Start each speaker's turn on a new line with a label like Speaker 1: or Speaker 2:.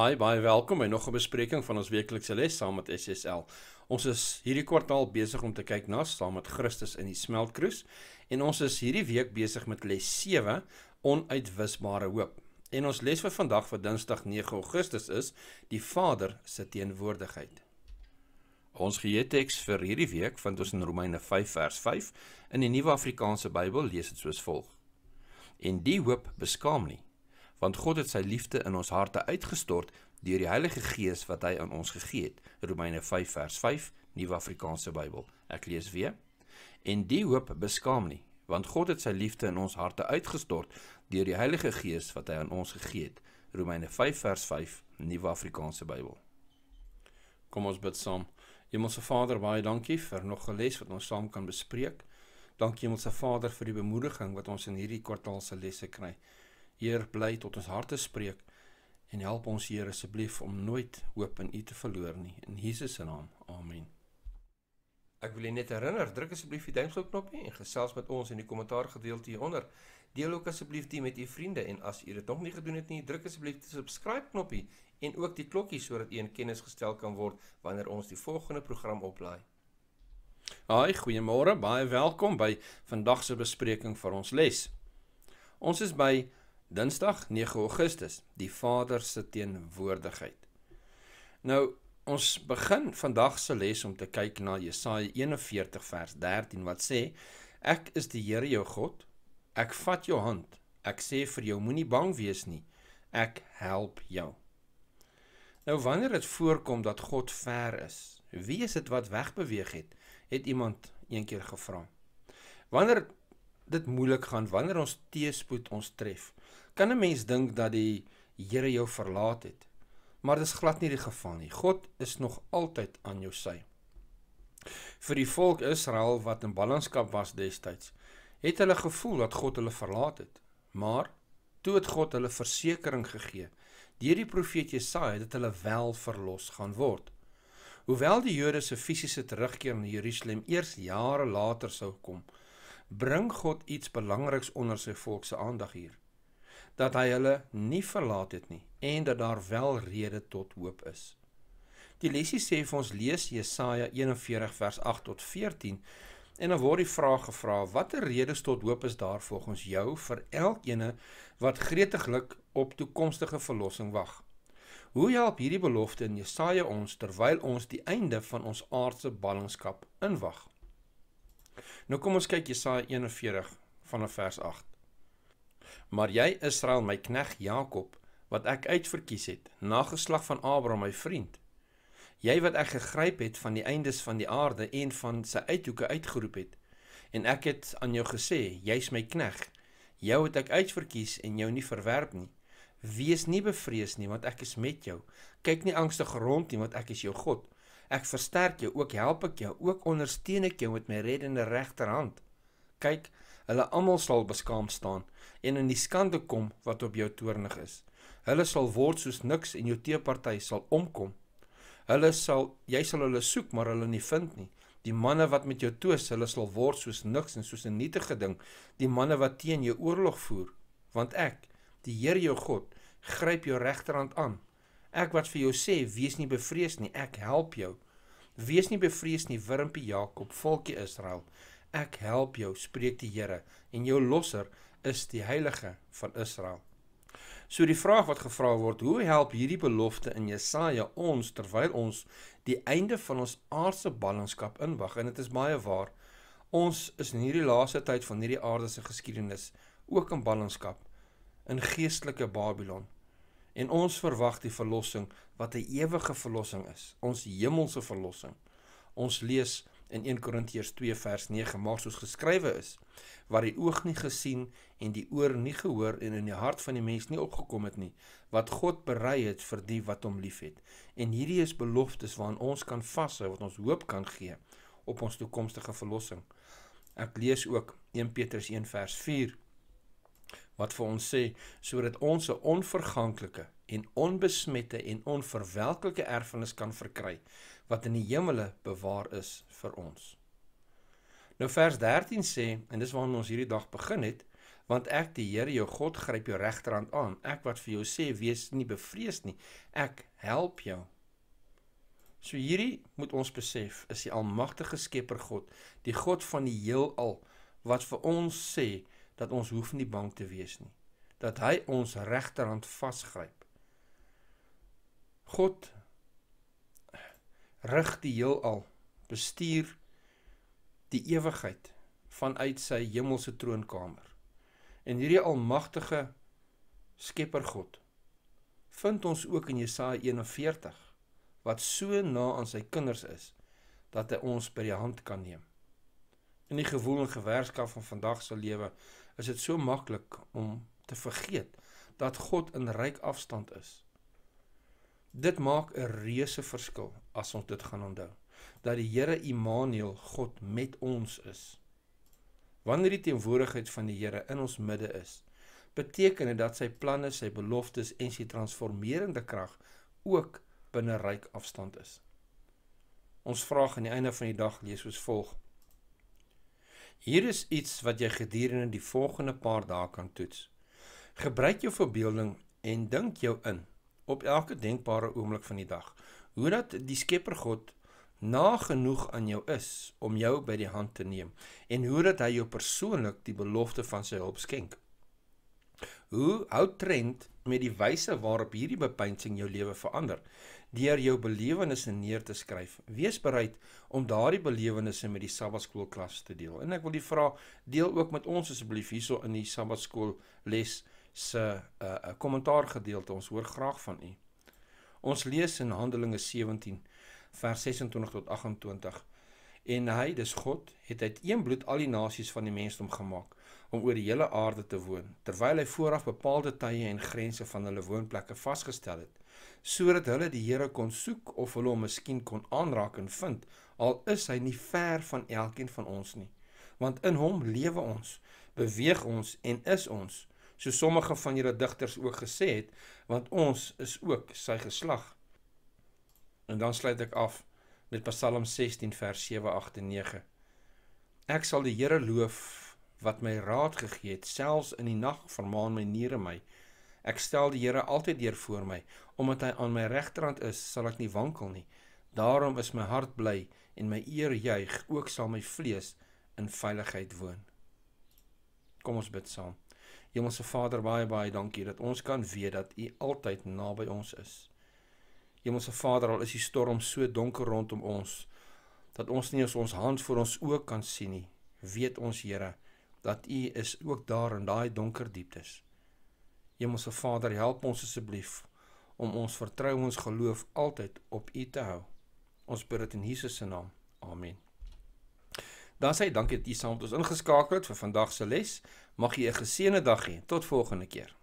Speaker 1: Hi, baie welkom by nog 'n bespreking van ons weeklikse les saam met SSL. Ons is hierdie kwartaal besig om te kyk na saam met Christus in die smeltkroes en ons is hierdie week besig met les 7 onuitwisbare hoop. En ons les vir vandag vir Dinsdag 9 Augustus is die Vader se teenwoordigheid. Ons geheeteks vir hierdie week vind ons in Romeine 5 vers 5 in die Nuwe Afrikaanse Bybel lees dit soos volg. En die hoop beskaam nie want God het sy liefde in ons harte uitgestort deur die Heilige Gees wat hy aan ons gegee het. Romeine 5 vers 5, Nuwe Afrikaanse Bybel. Ek lees weer. En die hoop beskaam nie, want God het sy liefde in ons harte uitgestort deur die Heilige Gees wat hy aan ons gegee het. Romeine 5 vers 5, Nuwe Afrikaanse Bybel. Kom ons bid saam. Hemelse Vader, baie dankie vir nog 'n les wat ons saam kan bespreek. Dankie Hemelse Vader vir die bemoediging wat ons in hierdie kwartaal se lesse kry. Heer bly tot ons harte spreek en help ons Heer asseblief om nooit hoop in U te verloor nie in Jesus se naam. Amen. Ek wil net herinner, druk asseblief die duimpie knoppie en gesels met ons in die kommentaar gedeelte hieronder. Deel ook asseblief dit met u vriende en as u dit nog nie gedoen het nie, druk asseblief die subscribe knoppie en ook die klokkie sodat u in kennis gestel kan word wanneer ons die volgende program oplaai. Haai, goeiemôre, baie welkom by vandag se bespreking vir ons les. Ons is by Dinsdag 9 Augustus, die Vader se teenwoordigheid. Nou, ons begin vandag se les om te kyk na Jesaja 41 vers 13 wat sê: Ek is die Here jou God. Ek vat jou hand. Ek sê vir jou moenie bang wees nie. Ek help jou. Nou wanneer dit voorkom dat God ver is, wie is dit wat wegbeweeg het? Het iemand eendag gevra. Wanneer dit moeilik gaan, wanneer ons teëspoed ons tref, kan 'n mens dink dat die Here jou verlaat het. Maar dis glad nie die geval nie. God is nog altyd aan jou sy. Vir die volk Israel wat in ballingskap was destyds, het hulle gevoel dat God hulle verlaat het. Maar toe het God hulle versekering gegee deur die profeet Jesaja dat hulle wel verlos gaan word. Hoewel die Jode se fisiese terugkeer na Jerusalem eers jare later sou kom, bring God iets belangriks onder sy volk se aandag hier dat hy hulle nie verlaat het nie en dat daar wel rede tot hoop is. Die lesie sê vir ons lees Jesaja 41 vers 8 tot 14 en dan word die vraag gevra: Watter redes tot hoop is daar volgens jou vir elkeen wat gretiglik op toekomstige verlossing wag? Hoe help hierdie belofte in Jesaja ons terwyl ons die einde van ons aardse ballingskap inwag? Nou kom ons kyk Jesaja 41 vanaf vers 8. Maar jy Israel, my knegt Jakob, wat ek uitverkies het, nageslag van Abraham my vriend. Jy wat ek gegryp het van die eindes van die aarde en van sy uithoeke uitgeroep het. En ek het aan jou gesê, jy is my knegt. Jou het ek uitverkies en jou nie verwerp nie. Wees nie bevrees nie, want ek is met jou. Kyk nie angstig rond nie, want ek is jou God. Ek versterk jou, ook help ek jou, ook ondersteun ek jou met my reddende rechterhand. Kyk, ek Hulle almal sal beskaam staan en in die skande kom wat op jou toornig is. Hulle sal word soos niks en jou teeparty sal omkom. Hulle sal jy sal hulle soek maar hulle nie vind nie. Die manne wat met jou toes, hulle sal word soos niks en soos 'n nietige ding, die manne wat teen jou oorlog voer, want ek, die Here jou God, gryp jou regterhand aan. Ek wat vir jou sê, wees nie bevrees nie, ek help jou. Wees nie bevrees nie, wurmpie Jakob, volkie Israel, Ek help jou, spreek die Here, en jou losser is die Heilige van Israel. So die vraag wat gevra word, hoe help hierdie belofte in Jesaja ons terwyl ons die einde van ons aardse ballingskap inwag? En dit is baie waar. Ons is in hierdie laaste tyd van hierdie aardse geskiedenis ook in ballingskap in geestelike Babylon. En ons verwag die verlossing wat 'n ewige verlossing is, ons hemelse verlossing. Ons lees in 1 Korintiërs 2 vers 9 maar soos geskrywe is wat die oog nie gesien en die oor nie gehoor en in die hart van die mens nie opgekom het nie wat God berei het vir die wat hom liefhet en hierdie is beloftes waaraan ons kan vashou wat ons hoop kan gee op ons toekomstige verlossing ek lees ook 1 Petrus 1 vers 4 wat vir ons sê sodat ons 'n onverganklike en onbesmette en onverwelklike erfenis kan verkry wat in die hemele bewaar is vir ons. Nou vers 13 sê en dis waarna ons hierdie dag begin het, want ek die Here jou God gryp jou regterhand aan, ek wat vir jou sê wees nie bevrees nie, ek help jou. So hierdie moet ons besef is die almagtige Skepper God, die God van die heelal wat vir ons sê dat ons hoef nie bang te wees nie, dat hy ons regterhand vasgryp. God rig die heelal, bestuur die ewigheid vanuit sy hemelse troonkamer. En hierdie almagtige Skepper God vind ons ook in Jesaja 41 wat so na aan sy kinders is dat hy ons by die hand kan neem. In die gewoel en gewerskap van vandag se lewe is dit so maklik om te vergeet dat God in ryk afstand is Dit maak 'n reuse verskil as ons dit gaan onthou dat die Here Immanuel God met ons is. Wanneer die teenwoordigheid van die Here in ons midde is, beteken dit dat sy planne, sy beloftes en sy transformerende krag ook binne ryk afstand is. Ons vraag aan die einde van die dag lees soos volg: Hier is iets wat jy gedurende die volgende paar dae kan toets. Gebruik jou verbeelding en dink jou in op elke denkbare oomblik van die dag. Hoe dat die Skepper God nagenoeg aan jou is om jou by die hand te neem en hoe dat hy jou persoonlik die belofte van sy hulp skenk. Hoe hou trend met die wyse waarop hierdie bepeinsing jou lewe verander? Deur jou belewennisse neer te skryf, wees bereid om daardie belewennisse met die Sabbatskoolklas te deel. En ek wil die vra deel ook met ons asseblief hierso in die Sabbatskool les se 'n uh, eh, eh, kommentaar gedeelte. Ons hoor graag van u. Ons lees in Handelinge 17 vers 26 tot 28. En hy, dis God, het uit een bloed al die nasies van die mensdom gemaak om oor die hele aarde te woon, terwyl hy vooraf bepaalde tye en grense van hulle woonplekke vasgestel het, sodat hulle die Here kon soek of hulle hom miskien kon aanraak en vind, al is hy nie ver van elkeen van ons nie. Want in hom lewe ons, beweeg ons en is ons so sommige van julle digters ook gesê het, want ons is ook sy geslag. En dan sluit ek af met Psalm 16 vers 7, 8 en 9. Ek sal die Here loof wat my raad gegee het, selfs in die nag vermaan my niere my. Ek stel die Here altyd deur voor my, omdat hy aan my regterhand is, sal ek nie wankel nie. Daarom is my hart bly en my eer juig, ook sal my vlees in veiligheid woon. Kom ons bid saam. Hemelse Vader, baie baie dankie dat ons kan weet dat U altyd naby ons is. Hemelse Vader, al is die storm so donker rondom ons dat ons nie ons, ons hand voor ons oë kan sien nie, weet ons Here dat U is ook daar in daai donker dieptes. Hemelse Vader, help ons asseblief om ons vertroue en ons geloof altyd op U te hou. Ons bid dit in Jesus se naam. Amen. Dan sê dankie dat jy saam met ons ingeskakel het vir vandag se les. Mag jy 'n geseënde dag hê. Tot volgende keer.